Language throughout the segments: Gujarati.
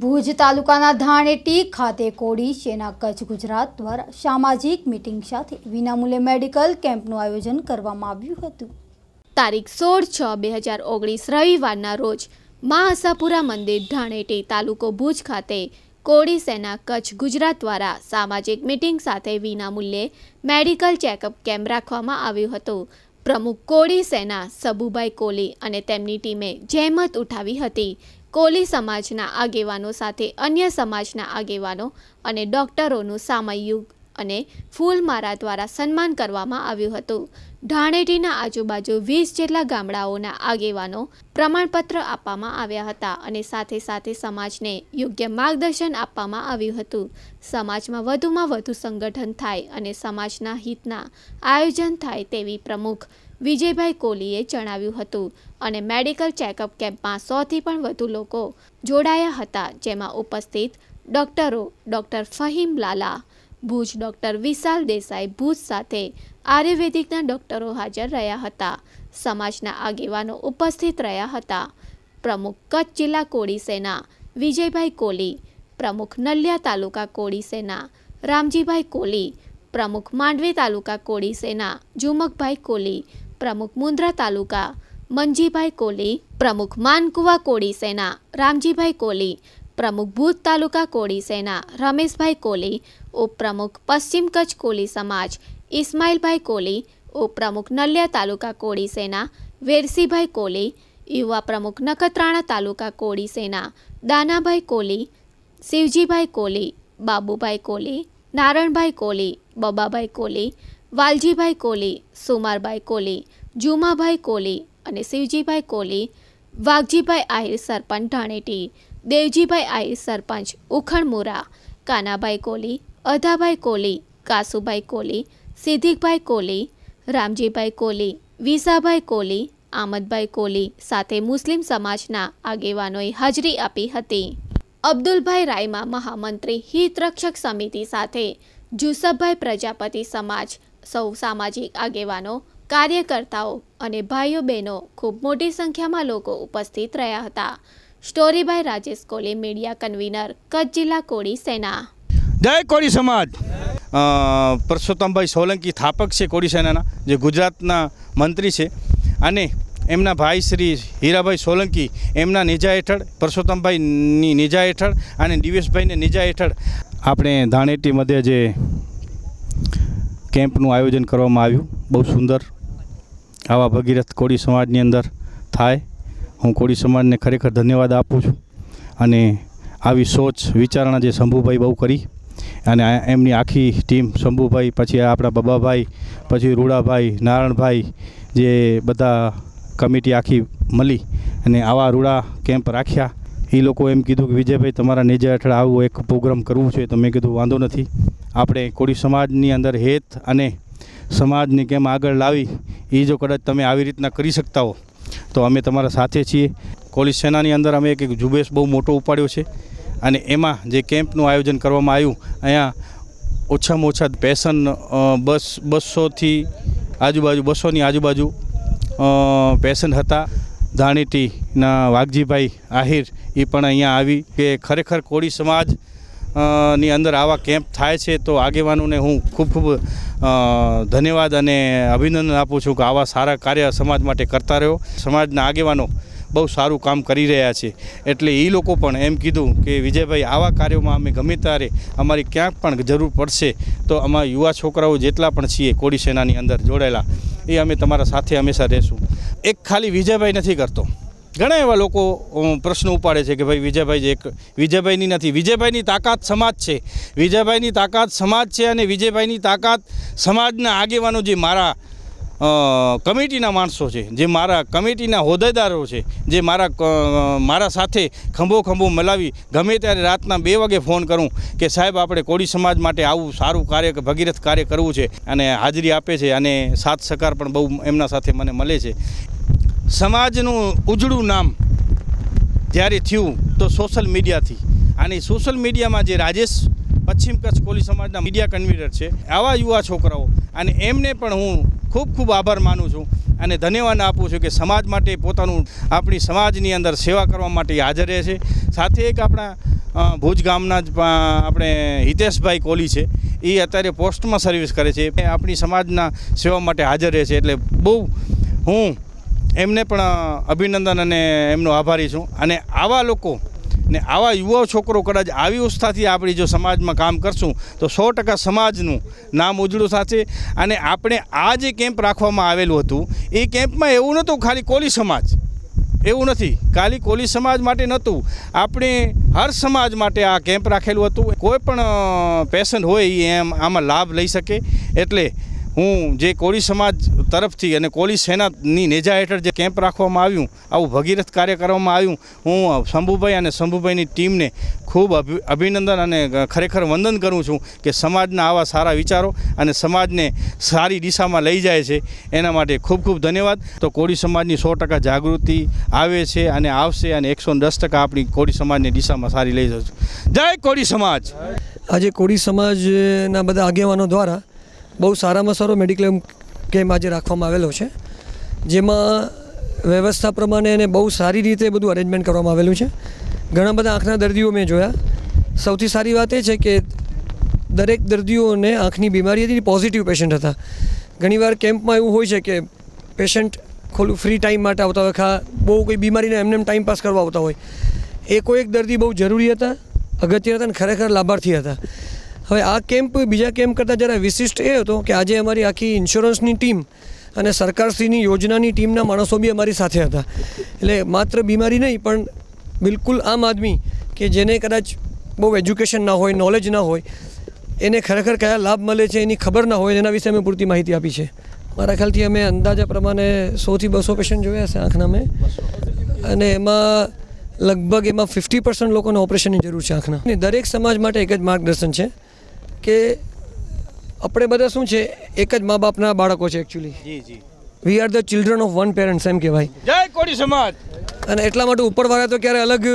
ભુજ તાલુકાના ધાણેટી ખાતે કોડી સેના કચ્છ ગુજરાત દ્વારા સામાજિક મીટિંગ સાથે વિનામૂલ્યે મેડિકલ કેમ્પનું આયોજન કરવામાં આવ્યું હતું તારીખ સોળ છ બે હજાર ઓગણીસ રવિવારના રોજ મા આશાપુરા મંદિર ધાણેટી તાલુકો ભુજ ખાતે કોડી સેના કચ્છ ગુજરાત દ્વારા સામાજિક મીટિંગ સાથે વિનામૂલ્યે મેડિકલ ચેકઅપ કેમ્પ રાખવામાં આવ્યું હતું પ્રમુખ કોડી સેના સબુભાઈ કોલી અને તેમની ટીમે જહેમત ઉઠાવી હતી કોલી સમાજના આગેવાનો સાથે અન્ય સમાજના આગેવાનો અને ડોક્ટરોનું સામયિક અને ફૂલમારા દ્વારા સન્માન કરવામાં આવ્યું હતું ઢાણેટીના આજુબાજુ વીસ જેટલા ગામડાઓના આગેવાનો પ્રમાણપત્ર આપવામાં આવ્યા હતા અને સાથે સાથે સમાજને યોગ્ય માર્ગદર્શન આપવામાં આવ્યું હતું સમાજમાં વધુમાં વધુ સંગઠન થાય અને સમાજના હિતના આયોજન થાય તેવી પ્રમુખ વિજયભાઈ કોહલીએ જણાવ્યું હતું અને મેડિકલ ચેકઅપ કેમ્પમાં સોથી પણ વધુ લોકો જોડાયા હતા જેમાં ઉપસ્થિત ડોક્ટરો ડોક્ટર ફહીમ લાલા ભુજ ડૉક્ટર વિશાલ દેસાઈ ભુજ સાથે આયુર્વેદિકના ડોક્ટરો હાજર રહ્યા હતા સમાજના આગેવાનો ઉપસ્થિત રહ્યા હતા પ્રમુખ કચ્છ જિલ્લા કોળી સેના વિજયભાઈ કોલી પ્રમુખ નલિયા તાલુકા કોળી સેના રામજીભાઈ કોલી પ્રમુખ માંડવી તાલુકા કોળી સેના જુમકભાઈ કોલી પ્રમુખ મુન્દ્રા તાલુકા મંજીભાઈ કોલી પ્રમુખ માનકુવા કોળી સેના રામજીભાઈ કોલી પ્રમુખ ભૂત તાલુકા કોળી સેના રમેશભાઈ કોલી ઉપપ્રમુખ પશ્ચિમ કચ્છ કોલી સમાજ ઇસ્માઇલભાઈ કોલી ઉપપ્રમુખ નલિયા તાલુકા કોળી સેના વેરસીભાઈ કોલી યુવા પ્રમુખ નખત્રાણા તાલુકા કોળી સેના દાનાભાઈ કોલી શિવજીભાઈ કોલી બાબુભાઈ કોલી નારણભાઈ કોલી બબાભાઈ કોલી વાલજીભાઈ કોલી સુમારભાઈ કોલી જુમાભાઈ કોલી અને શિવજીભાઈ કોલી વાઘજીભાઈ આહિર સરપંચ ઢાણેટી દેવજીભાઈ આહિર સરપંચ ઉખણમોરા કાનાભાઈ કોલી અધાભાઈ કોલી કાસુભાઈ કોલી સિદ્ધિકભાઈ કોલી રામજીભાઈ કોલી વિસાભાઈ કોલી આમદભાઈ કોલી સાથે મુસ્લિમ સમાજના આગેવાનોએ હાજરી આપી હતી અબ્દુલભાઈ રાયમા મહામંત્રી હિતરક્ષક સમિતિ સાથે જુસબભાઈ પ્રજાપતિ સમાજ સૌ સામાજિક આગેવાનો કાર્યકર્તાઓ અને ભાઈઓ બહેનો ખૂબ મોટી સંખ્યામાં લોકો ઉપસ્થિત રહ્યા હતા story by Rajesh Koli media convener Kutch જિલ્લા કોળી સેના જય કોળી સમાજ પરસોત્તમભાઈ સોલંકી સ્થાપક છે કોળી સેનાના જે ગુજરાતના મંત્રી છે અને એમના ભાઈ શ્રી હીરાભાઈ સોલંકી એમના નેજા હેઠળ પરસોત્તમભાઈની નેજા હેઠળ અને દિવેશભાઈને નેજા હેઠળ આપણે ધાણેટી મધ્યે જે કેમ્પનું આયોજન કરવામાં આવ્યું બહુ સુંદર આવા ભગીરથ કોળી સમાજની અંદર થાય હું કોળી સમાજને ખરેખર ધન્યવાદ આપું છું અને આવી સોચ વિચારણા જે શંભુભાઈ બહુ કરી અને એમની આખી ટીમ શંભુભાઈ પછી આપણા બબાભાઈ પછી રૂડાભાઈ નારાયણભાઈ જે બધા કમિટી આખી મળી અને આવા રૂડા કેમ્પ રાખ્યા એ લોકો એમ કીધું કે વિજયભાઈ તમારા નેજે હેઠળ આવું એક પ્રોગ્રામ કરવું છે તો મેં કીધું વાંધો નથી આપણે કોળી સમાજની અંદર હેત અને સમાજને કેમ આગળ લાવી એ જો કદાચ તમે આવી રીતના કરી શકતા હો તો અમે તમારા સાથે છીએ કોલી સેનાની અંદર અમે એક ઝુંબેશ બહુ મોટો ઉપાડ્યો છે અને એમાં જે કેમ્પનું આયોજન કરવામાં આવ્યું અહીંયા ઓછામાં ઓછા પેશન બસ બસોથી આજુબાજુ બસોની આજુબાજુ પેશન હતા ધાણીટીના વાઘજીભાઈ આહિર એ પણ અહીંયા આવી કે ખરેખર કોળી સમાજ ની અંદર આવા કેમ્પ થાય છે તો આગેવાનોને હું ખૂબ ખૂબ ધન્યવાદ અને અભિનંદન આપું છું કે આવા સારા કાર્ય સમાજ માટે કરતા રહ્યો સમાજના આગેવાનો બહુ સારું કામ કરી રહ્યા છે એટલે એ લોકો પણ એમ કીધું કે વિજયભાઈ આવા કાર્યોમાં અમે ગમે ત્યારે અમારી ક્યાંક પણ જરૂર પડશે તો અમારા યુવા છોકરાઓ જેટલા પણ છીએ કોડી સેનાની અંદર જોડાયેલા એ અમે તમારા સાથે હંમેશા રહેશું એક ખાલી વિજયભાઈ નથી કરતો ઘણા એવા લોકો પ્રશ્ન ઉપાડે છે કે ભાઈ વિજયભાઈ જે એક વિજયભાઈની નથી વિજયભાઈની તાકાત સમાજ છે વિજયભાઈની તાકાત સમાજ છે અને વિજયભાઈની તાકાત સમાજના આગેવાનો જે મારા કમિટીના માણસો છે જે મારા કમિટીના હોદ્દેદારો છે જે મારા મારા સાથે ખંભો ખંભો મલાવી ગમે ત્યારે રાતના બે વાગે ફોન કરું કે સાહેબ આપણે કોળી સમાજ માટે આવું સારું કાર્ય ભગીરથ કાર્ય કરવું છે અને હાજરી આપે છે અને સાથ સહકાર પણ બહુ એમના સાથે મને મળે છે સમાજનું ઉજળું નામ જ્યારે થયું તો સોશિયલ મીડિયાથી અને સોશિયલ મીડિયામાં જે રાજેશ પશ્ચિમ કચ્છ કોલી સમાજના મીડિયા કન્વીનર છે આવા યુવા છોકરાઓ અને એમને પણ હું ખૂબ ખૂબ આભાર માનું છું અને ધન્યવાદ આપું છું કે સમાજ માટે પોતાનું આપણી સમાજની અંદર સેવા કરવા માટે હાજર રહે છે સાથે એક આપણા ભુજ ગામના જ આપણે હિતેશભાઈ કોહલી છે એ અત્યારે પોસ્ટમાં સર્વિસ કરે છે આપણી સમાજના સેવા માટે હાજર રહે છે એટલે બહુ હું એમને પણ અભિનંદન અને એમનો આભારી છું અને આવા લોકો ને આવા યુવા છોકરો કદાચ આવી ઉત્સાહથી આપણી જો સમાજમાં કામ કરશું તો સો ટકા સમાજનું નામ ઉજળું થશે અને આપણે આ જે કેમ્પ રાખવામાં આવેલું હતું એ કેમ્પમાં એવું નહોતું ખાલી કોલી સમાજ એવું નથી ખાલી કોલી સમાજ માટે નહોતું આપણે હર સમાજ માટે આ કેમ્પ રાખેલું હતું કોઈ પણ પેશન્ટ હોય એ એમ આમાં લાભ લઈ શકે એટલે હું જે કોળી સમાજ તરફથી અને કોળી સેનાની નેજા હેઠળ જે કેમ્પ રાખવામાં આવ્યું આવું ભગીરથ કાર્ય કરવામાં આવ્યું હું શંભુભાઈ અને શંભુભાઈની ટીમને ખૂબ અભિનંદન અને ખરેખર વંદન કરું છું કે સમાજના આવા સારા વિચારો અને સમાજને સારી દિશામાં લઈ જાય છે એના માટે ખૂબ ખૂબ ધન્યવાદ તો કોળી સમાજની સો ટકા જાગૃતિ આવે છે અને આવશે અને એકસો દસ ટકા આપણી કોળી સમાજની દિશામાં સારી લઈ જશું જય કોળી સમાજ આજે કોળી સમાજના બધા આગેવાનો દ્વારા બહુ સારામાં સારો મેડિક્લેમ કેમ્પ આજે રાખવામાં આવેલો છે જેમાં વ્યવસ્થા પ્રમાણે એને બહુ સારી રીતે બધું અરેન્જમેન્ટ કરવામાં આવેલું છે ઘણા બધા આંખના દર્દીઓ મેં જોયા સૌથી સારી વાત એ છે કે દરેક દર્દીઓને આંખની બીમારી હતી પોઝિટિવ પેશન્ટ હતા ઘણીવાર કેમ્પમાં એવું હોય છે કે પેશન્ટ ખોલું ફ્રી ટાઈમ માટે આવતા હોય ખા બહુ કોઈ બીમારીને એમને એમ ટાઈમ પાસ કરવા આવતા હોય એ કોઈ એક દર્દી બહુ જરૂરી હતા અગત્ય હતા અને ખરેખર લાભાર્થી હતા હવે આ કેમ્પ બીજા કેમ્પ કરતાં જરા વિશિષ્ટ એ હતો કે આજે અમારી આખી ઇન્સ્યોરન્સની ટીમ અને સરકારશ્રીની યોજનાની ટીમના માણસો બી અમારી સાથે હતા એટલે માત્ર બીમારી નહીં પણ બિલકુલ આમ આદમી કે જેને કદાચ બહુ એજ્યુકેશન ના હોય નોલેજ ના હોય એને ખરેખર કયા લાભ મળે છે એની ખબર ના હોય એના વિશે અમે પૂરતી માહિતી આપી છે મારા ખ્યાલથી અમે અંદાજા પ્રમાણે સોથી બસો પેશન્ટ જોયા છે આંખના મેં અને એમાં લગભગ એમાં ફિફ્ટી પર્સન્ટ લોકોને ઓપરેશનની જરૂર છે આંખના દરેક સમાજ માટે એક જ માર્ગદર્શન છે કે આપણે બધા શું છે એક જ મા બાપના બાળકો છે actually we are the children of one parents એમ કહેવાય જય કોડી સમાજ અને એટલા માટે ઉપરવાળા તો ક્યારે અલગ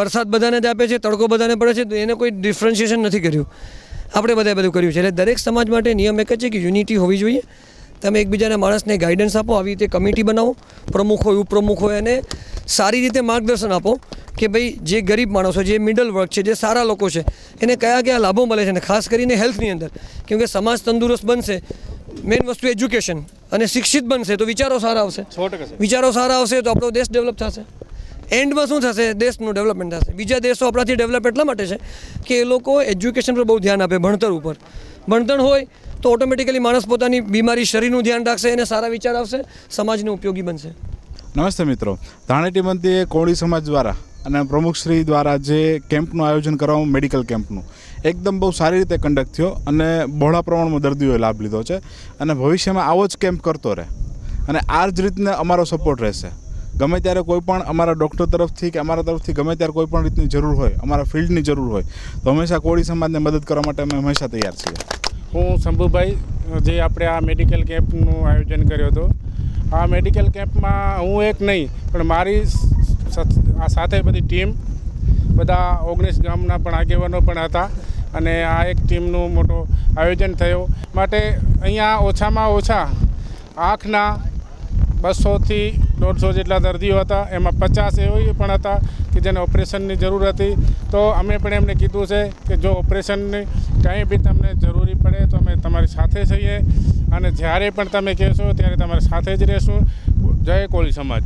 વરસાદ બધાને જ આપે છે તડકો બધાને પડે છે તો એને કોઈ ડિફરન્શિએશન નથી કર્યું આપણે બધાએ બધું કર્યું છે એટલે દરેક સમાજ માટે નિયમ એક જ છે કે યુનિટી હોવી જોઈએ તમે એકબીજાના માણસને ગાઈડન્સ આપો આવી રીતે કમિટી બનાવો પ્રમુખ હોય ઉપપ્રમુખ હોય અને સારી રીતે માર્ગદર્શન આપો કે ભાઈ જે ગરીબ માણસો જે મિડલ વર્ગ છે જે સારા લોકો છે એને કયા કયા લાભો મળે છે અને ખાસ કરીને હેલ્થની અંદર કેમકે સમાજ તંદુરસ્ત બનશે મેઇન વસ્તુ એજ્યુકેશન અને શિક્ષિત બનશે તો વિચારો સારા આવશે વિચારો સારા આવશે તો આપણો દેશ ડેવલપ થશે એન્ડમાં શું થશે દેશનું ડેવલપમેન્ટ થશે બીજા દેશો આપણાથી ડેવલપ એટલા માટે છે કે એ લોકો એજ્યુકેશન પર બહુ ધ્યાન આપે ભણતર ઉપર ભણતર હોય તો ઓટોમેટિકલી માણસ પોતાની બીમારી શરીરનું ધ્યાન રાખશે એને સારા વિચાર આવશે સમાજને ઉપયોગી બનશે નમસ્તે મિત્રો ધાણેટી મંદીએ કોળી સમાજ દ્વારા અને પ્રમુખશ્રી દ્વારા જે કેમ્પનું આયોજન કરવામાં મેડિકલ કેમ્પનું એકદમ બહુ સારી રીતે કન્ડક્ટ થયો અને બહોળા પ્રમાણમાં દર્દીઓએ લાભ લીધો છે અને ભવિષ્યમાં આવો જ કેમ્પ કરતો રહે અને આ જ રીતને અમારો સપોર્ટ રહેશે ગમે ત્યારે કોઈપણ અમારા ડૉક્ટર તરફથી કે અમારા તરફથી ગમે ત્યારે કોઈપણ રીતની જરૂર હોય અમારા ફિલ્ડની જરૂર હોય તો હંમેશા કોળી સમાજને મદદ કરવા માટે અમે હંમેશા તૈયાર છીએ હું શંભુભાઈ જે આપણે આ મેડિકલ કેમ્પનું આયોજન કર્યો હતો આ મેડિકલ કેમ્પમાં હું એક નહીં પણ મારી આ સાથે બધી ટીમ બધા ઓગણીસ ગામના પણ આગેવાનો પણ હતા અને આ એક ટીમનું મોટો આયોજન થયો માટે અહીંયા ઓછામાં ઓછા આંખના બસોથી દોઢસો જેટલા દર્દીઓ હતા એમાં પચાસ એવી પણ હતા કે જેને ઓપરેશનની જરૂર હતી તો અમે પણ એમને કીધું છે કે જો ઓપરેશનની કંઈ બી તમને જરૂરી પડે તો અમે તમારી સાથે છીએ અને જ્યારે પણ તમે કહેશો ત્યારે તમારી સાથે જ રહેશું જય કોળી સમાજ